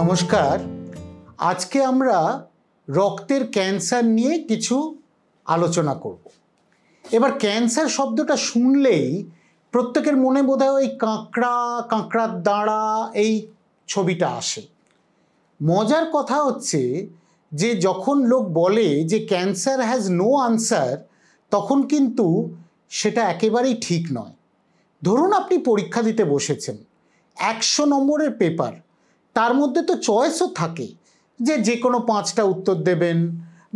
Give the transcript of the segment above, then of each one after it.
নমস্কার আজকে আমরা রক্তের ক্যান্সার নিয়ে কিছু আলোচনা করব এবার ক্যান্সার শব্দটা শুনলেই প্রত্যেকের মনে বোধহয় ওই কাঁকড়া কাঁকড়ার দাঁড়া এই ছবিটা আসে মজার কথা হচ্ছে যে যখন লোক বলে যে ক্যান্সার হ্যাজ নো আনসার তখন কিন্তু সেটা একেবারেই ঠিক নয় ধরুন আপনি পরীক্ষা দিতে বসেছেন একশো নম্বরের পেপার তার মধ্যে তো চয়েসও থাকে যে যে কোনো পাঁচটা উত্তর দেবেন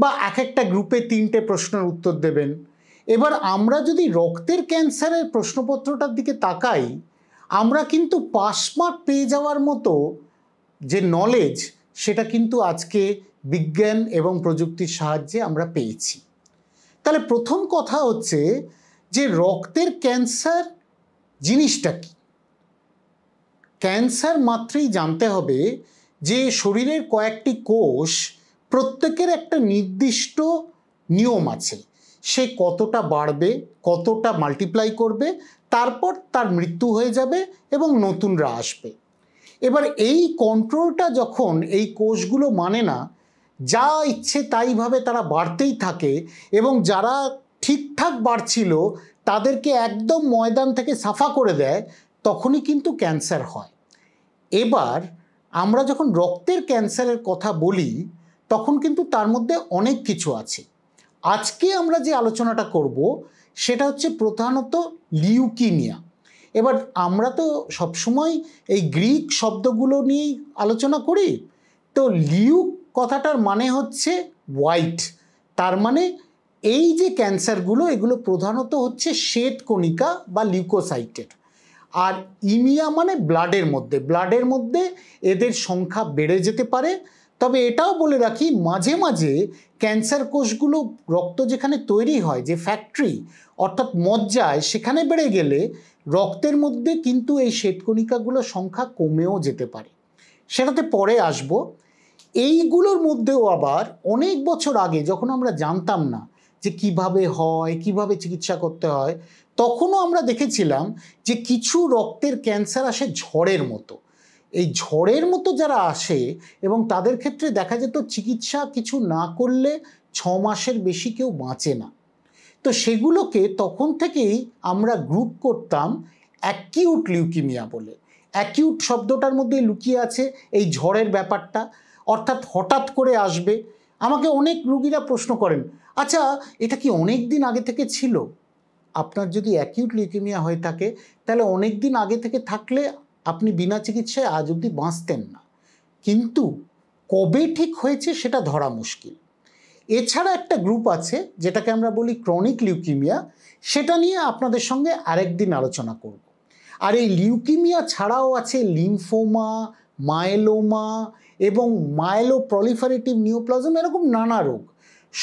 বা এক একটা গ্রুপে তিনটে প্রশ্নের উত্তর দেবেন এবার আমরা যদি রক্তের ক্যান্সারের প্রশ্নপত্রটার দিকে তাকাই আমরা কিন্তু পাশমার্ক পেয়ে যাওয়ার মতো যে নলেজ সেটা কিন্তু আজকে বিজ্ঞান এবং প্রযুক্তির সাহায্যে আমরা পেয়েছি তাহলে প্রথম কথা হচ্ছে যে রক্তের ক্যান্সার জিনিসটা কী ক্যান্সার মাত্রেই জানতে হবে যে শরীরের কয়েকটি কোষ প্রত্যেকের একটা নির্দিষ্ট নিয়ম আছে সে কতটা বাড়বে কতটা মাল্টিপ্লাই করবে তারপর তার মৃত্যু হয়ে যাবে এবং নতুনরা আসবে এবার এই কন্ট্রোলটা যখন এই কোষগুলো মানে না যা ইচ্ছে তাইভাবে তারা বাড়তেই থাকে এবং যারা ঠিকঠাক বাড়ছিল তাদেরকে একদম ময়দান থেকে সাফা করে দেয় তখনই কিন্তু ক্যান্সার হয় এবার আমরা যখন রক্তের ক্যান্সারের কথা বলি তখন কিন্তু তার মধ্যে অনেক কিছু আছে আজকে আমরা যে আলোচনাটা করব সেটা হচ্ছে প্রধানত লিউকিমিয়া এবার আমরা তো সবসময় এই গ্রিক শব্দগুলো নিয়েই আলোচনা করি তো লিউক কথাটার মানে হচ্ছে হোয়াইট তার মানে এই যে ক্যান্সারগুলো এগুলো প্রধানত হচ্ছে শ্বেত কণিকা বা লিউকোসাইটের আর ইমিয়া মানে ব্লাডের মধ্যে ব্লাডের মধ্যে এদের সংখ্যা বেড়ে যেতে পারে তবে এটাও বলে রাখি মাঝে মাঝে ক্যান্সার কোষগুলো রক্ত যেখানে তৈরি হয় যে ফ্যাক্টরি অর্থাৎ মজ্জায় সেখানে বেড়ে গেলে রক্তের মধ্যে কিন্তু এই শ্বেতকণিকাগুলোর সংখ্যা কমেও যেতে পারে সেটাতে পরে আসব এইগুলোর মধ্যেও আবার অনেক বছর আগে যখন আমরা জানতাম না যে কিভাবে হয় কিভাবে চিকিৎসা করতে হয় তখনও আমরা দেখেছিলাম যে কিছু রক্তের ক্যান্সার আসে ঝড়ের মতো এই ঝড়ের মতো যারা আসে এবং তাদের ক্ষেত্রে দেখা যেত চিকিৎসা কিছু না করলে ছ মাসের বেশি কেউ বাঁচে না তো সেগুলোকে তখন থেকেই আমরা গ্রুপ করতাম অ্যাকিউট লিউকিমিয়া বলে অ্যাকিউট শব্দটার মধ্যে লুকিয়ে আছে এই ঝড়ের ব্যাপারটা অর্থাৎ হঠাৎ করে আসবে আমাকে অনেক রুগীরা প্রশ্ন করেন আচ্ছা এটা কি অনেক দিন আগে থেকে ছিল আপনার যদি অ্যাকিউট লিউকেমিয়া হয়ে থাকে তাহলে অনেক দিন আগে থেকে থাকলে আপনি বিনা চিকিৎসায় আজ অবধি বাঁচতেন না কিন্তু কবে ঠিক হয়েছে সেটা ধরা মুশকিল এছাড়া একটা গ্রুপ আছে যেটাকে আমরা বলি ক্রনিক লিউকিমিয়া সেটা নিয়ে আপনাদের সঙ্গে আরেকদিন আলোচনা করব আর এই লিউকিমিয়া ছাড়াও আছে লিমফোমা মায়েলোমা এবং মায়েলো প্রলিফারেটিভ নিউপ্লাজম এরকম নানা রোগ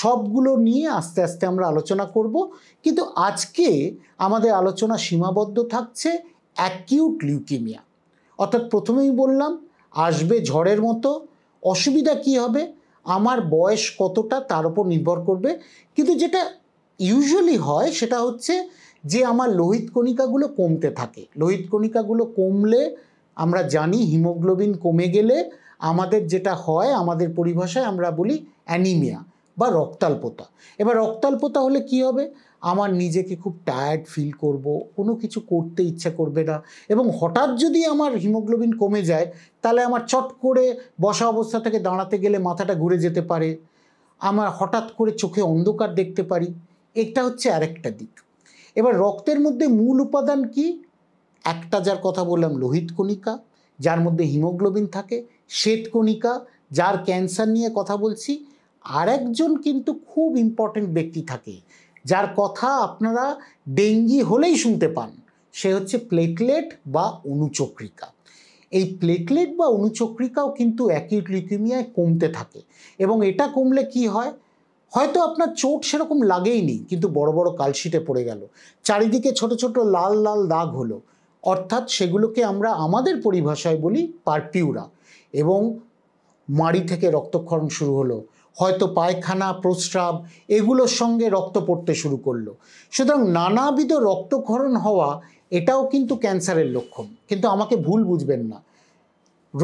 সবগুলো নিয়ে আস্তে আস্তে আমরা আলোচনা করব কিন্তু আজকে আমাদের আলোচনা সীমাবদ্ধ থাকছে অ্যাকিউট লিউকিমিয়া অর্থাৎ প্রথমেই বললাম আসবে ঝড়ের মতো অসুবিধা কি হবে আমার বয়স কতটা তার উপর নির্ভর করবে কিন্তু যেটা ইউজুয়ালি হয় সেটা হচ্ছে যে আমার লোহিত কণিকাগুলো কমতে থাকে লোহিত কণিকাগুলো কমলে আমরা জানি হিমোগ্লোবিন কমে গেলে আমাদের যেটা হয় আমাদের পরিভাষায় আমরা বলি অ্যানিমিয়া বা রক্তাল্পতা এবার রক্তাল্পতা হলে কি হবে আমার নিজেকে খুব টায়ার্ড ফিল করব কোনো কিছু করতে ইচ্ছা করবে না এবং হঠাৎ যদি আমার হিমোগ্লোবিন কমে যায় তাহলে আমার চট করে বসা অবস্থা থেকে দাঁড়াতে গেলে মাথাটা ঘুরে যেতে পারে আমার হঠাৎ করে চোখে অন্ধকার দেখতে পারি এটা হচ্ছে আরেকটা দিক এবার রক্তের মধ্যে মূল উপাদান কি একটা যার কথা বললাম লোহিত কণিকা যার মধ্যে হিমোগ্লোবিন থাকে শ্বেত কণিকা যার ক্যান্সার নিয়ে কথা বলছি আরেকজন কিন্তু খুব ইম্পর্টেন্ট ব্যক্তি থাকে যার কথা আপনারা ডেঙ্গি হলেই শুনতে পান সে হচ্ছে প্লেটলেট বা অনুচক্রিকা এই প্লেটলেট বা অনুচক্রিকাও কিন্তু অ্যাকিউট লিকিমিয়ায় কমতে থাকে এবং এটা কমলে কি হয় হয়তো আপনার চোট সেরকম লাগেইনি কিন্তু বড় বড় কালশিটে পড়ে গেল চারিদিকে ছোট ছোট লাল লাল দাগ হলো অর্থাৎ সেগুলোকে আমরা আমাদের পরিভাষায় বলি পারপিউরা এবং মাড়ি থেকে রক্তক্ষরণ শুরু হলো হয়তো পায়খানা প্রস্রাব এগুলোর সঙ্গে রক্ত পড়তে শুরু করলো সুতরাং নানাবিধ রক্তক্ষরণ হওয়া এটাও কিন্তু ক্যান্সারের লক্ষণ কিন্তু আমাকে ভুল বুঝবেন না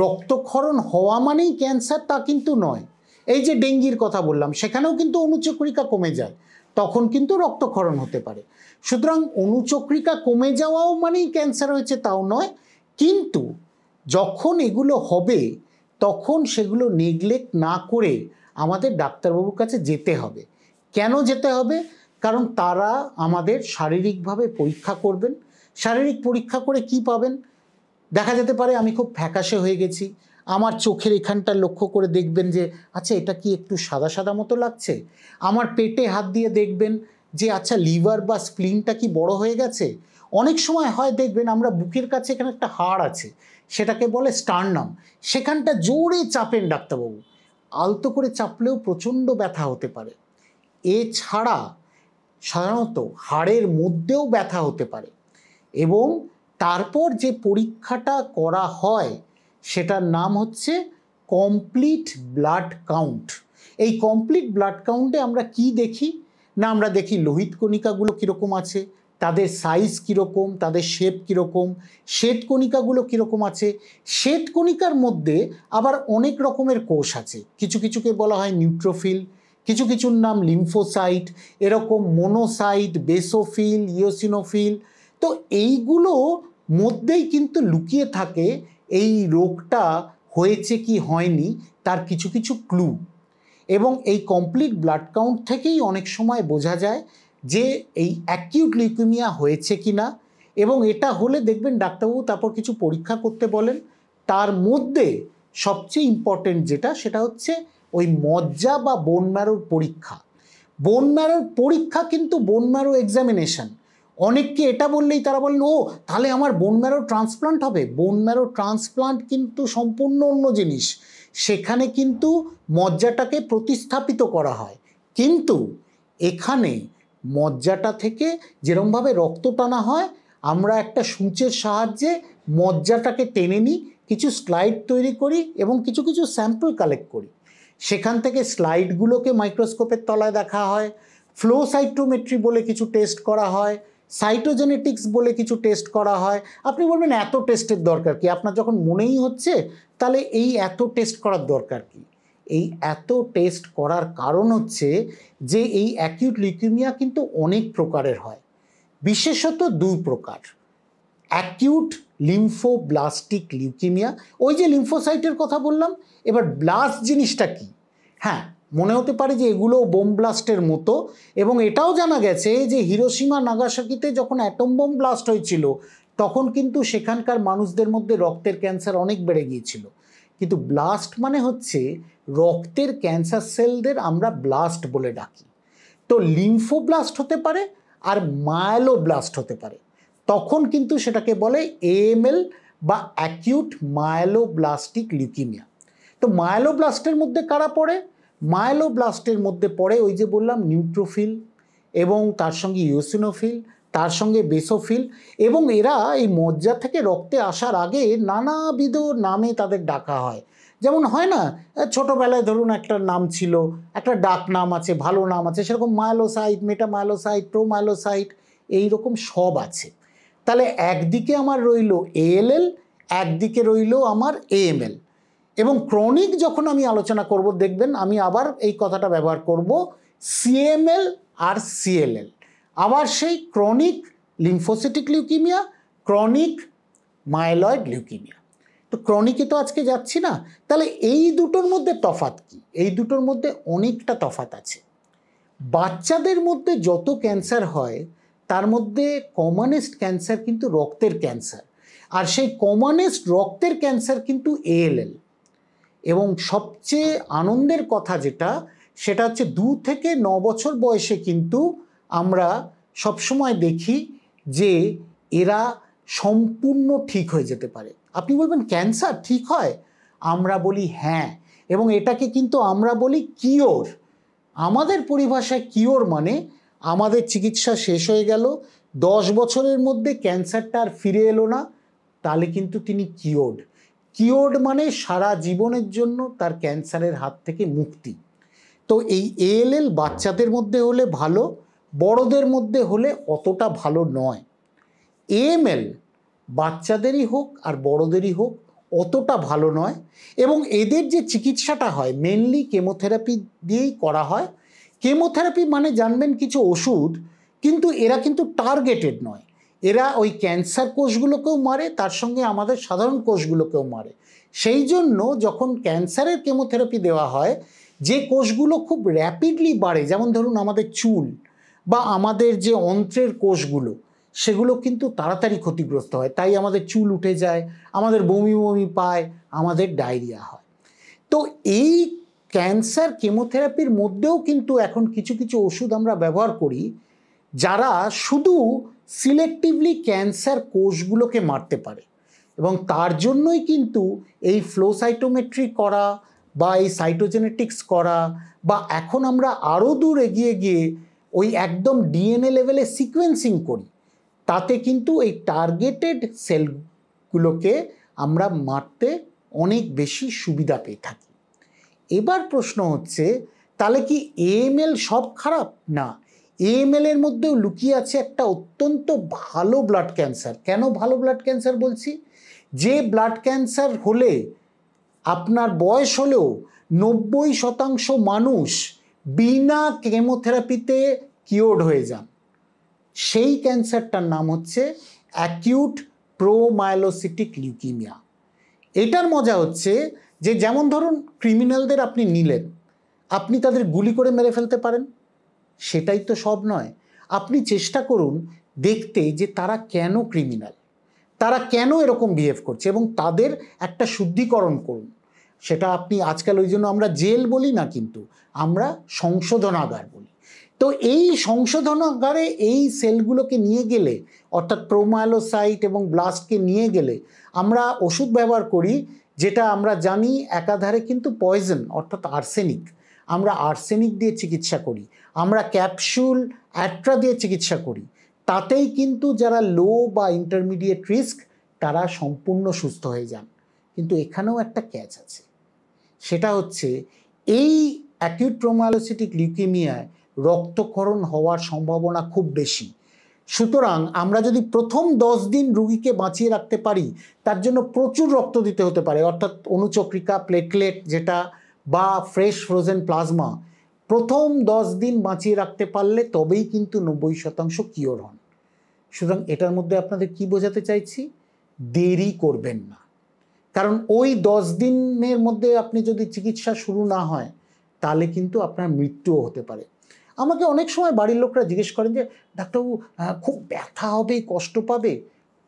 রক্তক্ষরণ হওয়া মানেই ক্যান্সার তা কিন্তু নয় এই যে ডেঙ্গির কথা বললাম সেখানেও কিন্তু অনুচক্রিকা কমে যায় তখন কিন্তু রক্তক্ষরণ হতে পারে সুতরাং অনুচক্রিকা কমে যাওয়াও মানেই ক্যান্সার হয়েছে তাও নয় কিন্তু যখন এগুলো হবে তখন সেগুলো নেগলেক্ট না করে আমাদের ডাক্তারবাবুর কাছে যেতে হবে কেন যেতে হবে কারণ তারা আমাদের শারীরিকভাবে পরীক্ষা করবেন শারীরিক পরীক্ষা করে কি পাবেন দেখা যেতে পারে আমি খুব ফ্যাকাশে হয়ে গেছি আমার চোখের এখানটা লক্ষ্য করে দেখবেন যে আচ্ছা এটা কি একটু সাদা সাদা মতো লাগছে আমার পেটে হাত দিয়ে দেখবেন যে আচ্ছা লিভার বা স্প্লিনটা কি বড় হয়ে গেছে অনেক সময় হয় দেখবেন আমরা বুকের কাছে এখানে একটা হাড় আছে সেটাকে বলে স্টার্নাম সেখানটা জোরে চাপেন ডাক্তারবাবু আলতো করে চাপলেও প্রচণ্ড ব্যথা হতে পারে এছাড়া সাধারণত হাড়ের মধ্যেও ব্যথা হতে পারে এবং তারপর যে পরীক্ষাটা করা হয় সেটার নাম হচ্ছে কমপ্লিট ব্লাড কাউন্ট এই কমপ্লিট ব্লাড কাউন্টে আমরা কি দেখি না আমরা দেখি লোহিত কণিকাগুলো কীরকম আছে তাদের সাইজ কীরকম তাদের শেপ কীরকম শ্বেতকণিকাগুলো কণিকাগুলো কীরকম আছে শ্বেতকণিকার কণিকার মধ্যে আবার অনেক রকমের কোষ আছে কিছু কিছুকে বলা হয় নিউট্রোফিল কিছু কিছুর নাম লিম্ফোসাইট এরকম মোনোসাইট বেসোফিল ইওসিনোফিল তো এইগুলো মধ্যেই কিন্তু লুকিয়ে থাকে এই রোগটা হয়েছে কি হয়নি তার কিছু কিছু ক্লু এবং এই কমপ্লিট ব্লাড কাউন্ট থেকেই অনেক সময় বোঝা যায় যে এই অ্যাকিউট লিকুমিয়া হয়েছে কি না এবং এটা হলে দেখবেন ডাক্তারবাবু তারপর কিছু পরীক্ষা করতে বলেন তার মধ্যে সবচেয়ে ইম্পর্টেন্ট যেটা সেটা হচ্ছে ওই মজ্জা বা বোন ম্যারোর পরীক্ষা বোন ম্যারোর পরীক্ষা কিন্তু বোন ম্যারো এক্সামিনেশন অনেককে এটা বললেই তারা বলেন ও তাহলে আমার বোন ম্যারো ট্রান্সপ্লান্ট হবে বোন ম্যারো ট্রান্সপ্লান্ট কিন্তু সম্পূর্ণ অন্য জিনিস সেখানে কিন্তু মজ্জাটাকে প্রতিস্থাপিত করা হয় কিন্তু এখানে মজ্জাটা থেকে যেরমভাবে রক্ত টানা হয় আমরা একটা সূচের সাহায্যে মজ্জাটাকে টেনে নিই কিছু স্লাইড তৈরি করি এবং কিছু কিছু স্যাম্পল কালেক্ট করি সেখান থেকে স্লাইডগুলোকে মাইক্রোস্কোপের তলায় দেখা হয় ফ্লো সাইট্রোমেট্রি বলে কিছু টেস্ট করা হয় সাইটোজেনেটিক্স বলে কিছু টেস্ট করা হয় আপনি বলবেন এত টেস্টের দরকার কি আপনার যখন মনেই হচ্ছে তাহলে এই এত টেস্ট করার দরকার কি এই এত টেস্ট করার কারণ হচ্ছে যে এই অ্যাকিউট লিকিউমিয়া কিন্তু অনেক প্রকারের হয় বিশেষত দুই প্রকার অ্যাকিউট লিম্ফোব্লাস্টিক লিউকিমিয়া ওই যে লিম্ফোসাইটের কথা বললাম এবার ব্লাস্ট জিনিসটা কি হ্যাঁ মনে হতে পারে যে এগুলো বোম ব্লাস্টের মতো এবং এটাও জানা গেছে যে হিরোসীমা নাগাসাকিতে যখন অ্যাটম বোম ব্লাস্ট হয়েছিল তখন কিন্তু সেখানকার মানুষদের মধ্যে রক্তের ক্যান্সার অনেক বেড়ে গিয়েছিল কিন্তু ব্লাস্ট মানে হচ্ছে রক্তের ক্যান্সার সেলদের আমরা ব্লাস্ট বলে ডাকি তো লিম্ফোব্লাস্ট হতে পারে আর ব্লাস্ট হতে পারে তখন কিন্তু সেটাকে বলে এএমএল বা অ্যাকিউট ব্লাস্টিক লিউকিমিয়া তো ব্লাস্টের মধ্যে কারা পড়ে ব্লাস্টের মধ্যে পড়ে ওই যে বললাম নিউট্রোফিল এবং তার সঙ্গে ইউসিনোফিল তার সঙ্গে বেসোফিল এবং এরা এই মজ্জা থেকে রক্তে আসার আগে নানাবিধ নামে তাদের ডাকা হয় যেমন হয় না ছোটোবেলায় ধরুন একটা নাম ছিল একটা ডাক নাম আছে ভালো নাম আছে সেরকম মায়োলোসাইট মেটামায়োলোসাইট প্রোমায়োলোসাইট এই রকম সব আছে তাহলে একদিকে আমার রইল এএলএল একদিকে রইল আমার এএমএল এবং ক্রনিক যখন আমি আলোচনা করব দেখবেন আমি আবার এই কথাটা ব্যবহার করব সিএমএল আর সিএলএল আবার সেই chronic lymphocytic leukaemia chronic myeloid leukaemia তো ক্রনিকে তো আজকে যাচ্ছি না তাহলে এই দুটোর মধ্যে তফাত কি এই দুটোর মধ্যে অনেকটা তফাত আছে বাচ্চাদের মধ্যে যত ক্যান্সার হয় তার মধ্যে কমনেস্ট ক্যান্সার কিন্তু রক্তের ক্যান্সার আর সেই কমনেস্ট রক্তের ক্যান্সার কিন্তু এএলএল এবং সবচেয়ে আনন্দের কথা যেটা সেটা হচ্ছে দু থেকে ন বছর বয়সে কিন্তু আমরা সবসময় দেখি যে এরা সম্পূর্ণ ঠিক হয়ে যেতে পারে আপনি বলবেন ক্যান্সার ঠিক হয় আমরা বলি হ্যাঁ এবং এটাকে কিন্তু আমরা বলি কিওর আমাদের পরিভাষায় কিওর মানে আমাদের চিকিৎসা শেষ হয়ে গেল দশ বছরের মধ্যে ক্যান্সারটা আর ফিরে এলো না তাহলে কিন্তু তিনি কিওর কিওর মানে সারা জীবনের জন্য তার ক্যান্সারের হাত থেকে মুক্তি তো এই এএলএল বাচ্চাদের মধ্যে হলে ভালো বড়দের মধ্যে হলে অতটা ভালো নয় এএমএল বাচ্চাদেরই হোক আর বড়দেরই হোক অতটা ভালো নয় এবং এদের যে চিকিৎসাটা হয় মেনলি কেমোথেরাপি দিয়েই করা হয় কেমোথেরাপি মানে জানবেন কিছু ওষুধ কিন্তু এরা কিন্তু টার্গেটেড নয় এরা ওই ক্যান্সার কোষগুলোকেও মারে তার সঙ্গে আমাদের সাধারণ কোষগুলোকেও মারে সেই জন্য যখন ক্যান্সারের কেমোথেরাপি দেওয়া হয় যে কোষগুলো খুব র্যাপিডলি বাড়ে যেমন ধরুন আমাদের চুল বা আমাদের যে অন্ত্রের কোষগুলো সেগুলো কিন্তু তাড়াতাড়ি ক্ষতিগ্রস্ত হয় তাই আমাদের চুল উঠে যায় আমাদের বমি বমি পায় আমাদের ডায়রিয়া হয় তো এই ক্যান্সার কেমোথেরাপির মধ্যেও কিন্তু এখন কিছু কিছু ওষুধ আমরা ব্যবহার করি যারা শুধু সিলেক্টিভলি ক্যান্সার কোষগুলোকে মারতে পারে এবং তার জন্যই কিন্তু এই ফ্লো সাইটোমেট্রি করা বা এই সাইটোজেনেটিক্স করা বা এখন আমরা আরও দূর এগিয়ে গিয়ে ওই একদম ডিএনএ লেভেলে সিকোয়েন্সিং করি তাতে কিন্তু এই টার্গেটেড সেলগুলোকে আমরা মারতে অনেক বেশি সুবিধা পেয়ে থাকি এবার প্রশ্ন হচ্ছে তাহলে কি এএমএল সব খারাপ না এএমএল এর মধ্যেও লুকিয়ে আছে একটা অত্যন্ত ভালো ব্লাড ক্যান্সার কেন ভালো ব্লাড ক্যান্সার বলছি যে ব্লাড ক্যান্সার হলে আপনার বয়স হলেও নব্বই শতাংশ মানুষ বিনা কেমোথেরাপিতে কিওর্ড হয়ে যান সেই ক্যান্সারটার নাম হচ্ছে অ্যাকিউট প্রোমায়োলোসিটিক লিউকিমিয়া এটার মজা হচ্ছে যে যেমন ধরুন ক্রিমিনালদের আপনি নিলেন আপনি তাদের গুলি করে মেরে ফেলতে পারেন সেটাই তো সব নয় আপনি চেষ্টা করুন দেখতে যে তারা কেন ক্রিমিনাল তারা কেন এরকম বিহেভ করছে এবং তাদের একটা শুদ্ধিকরণ করুন সেটা আপনি আজকাল ওই জন্য আমরা জেল বলি না কিন্তু আমরা সংশোধনাগার বলি তো এই সংশোধনাগারে এই সেলগুলোকে নিয়ে গেলে অর্থাৎ প্রোমায়োলোসাইট এবং ব্লাস্টকে নিয়ে গেলে আমরা ওষুধ ব্যবহার করি যেটা আমরা জানি একাধারে কিন্তু পয়জন অর্থাৎ আর্সেনিক আমরা আর্সেনিক দিয়ে চিকিৎসা করি আমরা ক্যাপসুল অ্যাট্রা দিয়ে চিকিৎসা করি তাতেই কিন্তু যারা লো বা ইন্টারমিডিয়েট রিস্ক তারা সম্পূর্ণ সুস্থ হয়ে যান কিন্তু এখানেও একটা ক্যাচ আছে সেটা হচ্ছে এই অ্যাকিউট ট্রোমালোসিটিক লিউকেমিয়ায় রক্তকরণ হওয়ার সম্ভাবনা খুব বেশি সুতরাং আমরা যদি প্রথম দশ দিন রুগীকে বাঁচিয়ে রাখতে পারি তার জন্য প্রচুর রক্ত দিতে হতে পারে অর্থাৎ অনুচক্রিকা প্লেটলেট যেটা বা ফ্রেশ ফ্রোজেন প্লাজমা প্রথম দশ দিন বাঁচিয়ে রাখতে পারলে তবেই কিন্তু নব্বই শতাংশ কিওর হন সুতরাং এটার মধ্যে আপনাদের কি বোঝাতে চাইছি দেরি করবেন না কারণ ওই দশ দিনের মধ্যে আপনি যদি চিকিৎসা শুরু না হয় তাহলে কিন্তু আপনার মৃত্যুও হতে পারে আমাকে অনেক সময় বাড়ির লোকরা জিজ্ঞেস করেন যে ডাক্তারবাবু খুব ব্যথা হবে কষ্ট পাবে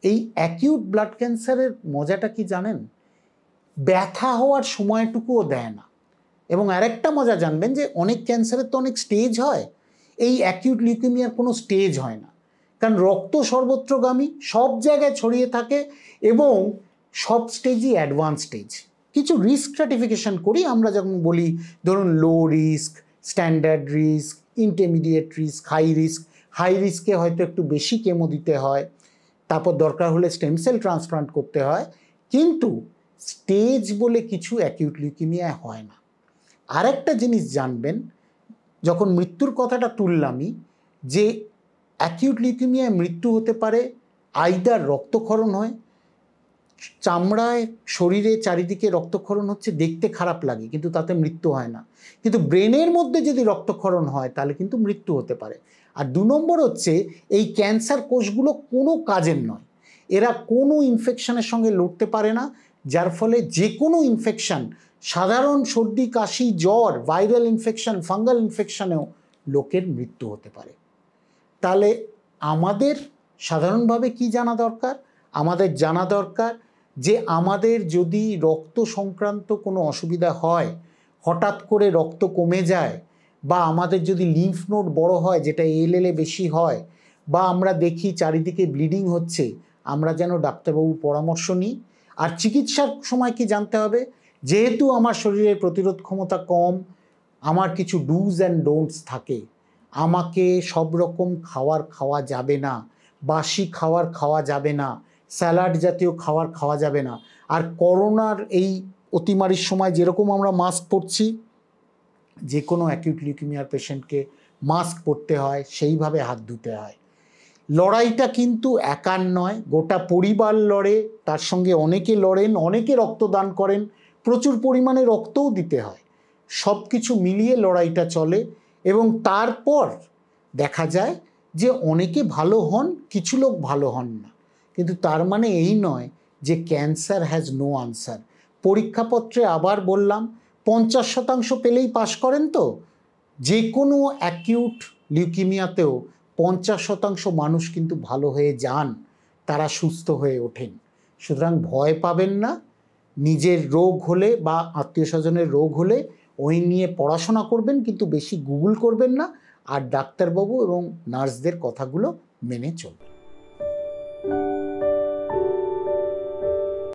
এই অ্যাকিউট ব্লাড ক্যান্সারের মজাটা কি জানেন ব্যথা হওয়ার সময়টুকুও দেয় না এবং আরেকটা মজা জানবেন যে অনেক ক্যান্সারের তো অনেক স্টেজ হয় এই অ্যাকিউট লিউকেমিয়ার কোনো স্টেজ হয় না কারণ রক্ত সর্বত্রগামী সব জায়গায় ছড়িয়ে থাকে এবং সব স্টেজই অ্যাডভান্স স্টেজ কিছু রিস্ক স্ট্র্যাটিফিকেশন করি আমরা যখন বলি ধরুন low risk standard risk intermediate risk high risk high রিস্কে হয়তো একটু বেশি কেমো দিতে হয় তারপর দরকার হলে স্টেম সেল ট্রান্সপ্লান্ট করতে হয় কিন্তু স্টেজ বলে কিছু অ্যাকিউট লিউকিমিয়া হয় না আরেকটা জিনিস জানবেন যখন মৃত্যুর কথাটা তুললামই যে অ্যাকিউট লিউকিমিয়ায় মৃত্যু হতে পারে আইদার রক্তক্ষরণ হয় চামড়ায় শরীরে চারিদিকে রক্তক্ষরণ হচ্ছে দেখতে খারাপ লাগে কিন্তু তাতে মৃত্যু হয় না কিন্তু ব্রেনের মধ্যে যদি রক্তক্ষরণ হয় তাহলে কিন্তু মৃত্যু হতে পারে আর দু নম্বর হচ্ছে এই ক্যান্সার কোষগুলো কোনো কাজের নয় এরা কোনো ইনফেকশনের সঙ্গে লড়তে পারে না যার ফলে যে কোনো ইনফেকশান সাধারণ সর্দি কাশি জ্বর ভাইরাল ইনফেকশান ফাঙ্গাল ইনফেকশানেও লোকের মৃত্যু হতে পারে তাহলে আমাদের সাধারণভাবে কি জানা দরকার আমাদের জানা দরকার যে আমাদের যদি রক্ত সংক্রান্ত কোনো অসুবিধা হয় হঠাৎ করে রক্ত কমে যায় বা আমাদের যদি লিম্ফ নোট বড় হয় যেটা এলে বেশি হয় বা আমরা দেখি চারিদিকে ব্লিডিং হচ্ছে আমরা যেন ডাক্তারবাবুর পরামর্শ নিই আর চিকিৎসার সময় কি জানতে হবে যেহেতু আমার শরীরের প্রতিরোধ ক্ষমতা কম আমার কিছু ডুজ অ্যান্ড ডোন্টস থাকে আমাকে সব রকম খাওয়ার খাওয়া যাবে না বাসি খাওয়ার খাওয়া যাবে না স্যালাড জাতীয় খাবার খাওয়া যাবে না আর করোনার এই অতিমারির সময় যেরকম আমরা মাস্ক পরছি যে কোনো অ্যাকিউট লিউকিমিয়ার পেশেন্টকে মাস্ক পরতে হয় সেইভাবে হাত ধুতে হয় লড়াইটা কিন্তু একার নয় গোটা পরিবার লড়ে তার সঙ্গে অনেকে লড়েন অনেকে রক্তদান করেন প্রচুর পরিমাণে রক্তও দিতে হয় সব কিছু মিলিয়ে লড়াইটা চলে এবং তারপর দেখা যায় যে অনেকে ভালো হন কিছু লোক ভালো হন না কিন্তু তার মানে এই নয় যে ক্যান্সার হ্যাজ নো আনসার পরীক্ষাপত্রে আবার বললাম পঞ্চাশ শতাংশ পেলেই পাশ করেন তো যে কোনো অ্যাকিউট লিউকিমিয়াতেও পঞ্চাশ শতাংশ মানুষ কিন্তু ভালো হয়ে যান তারা সুস্থ হয়ে ওঠেন সুতরাং ভয় পাবেন না নিজের রোগ হলে বা আত্মীয় স্বজনের রোগ হলে ওই নিয়ে পড়াশোনা করবেন কিন্তু বেশি গুগল করবেন না আর ডাক্তারবাবু এবং নার্সদের কথাগুলো মেনে চলবেন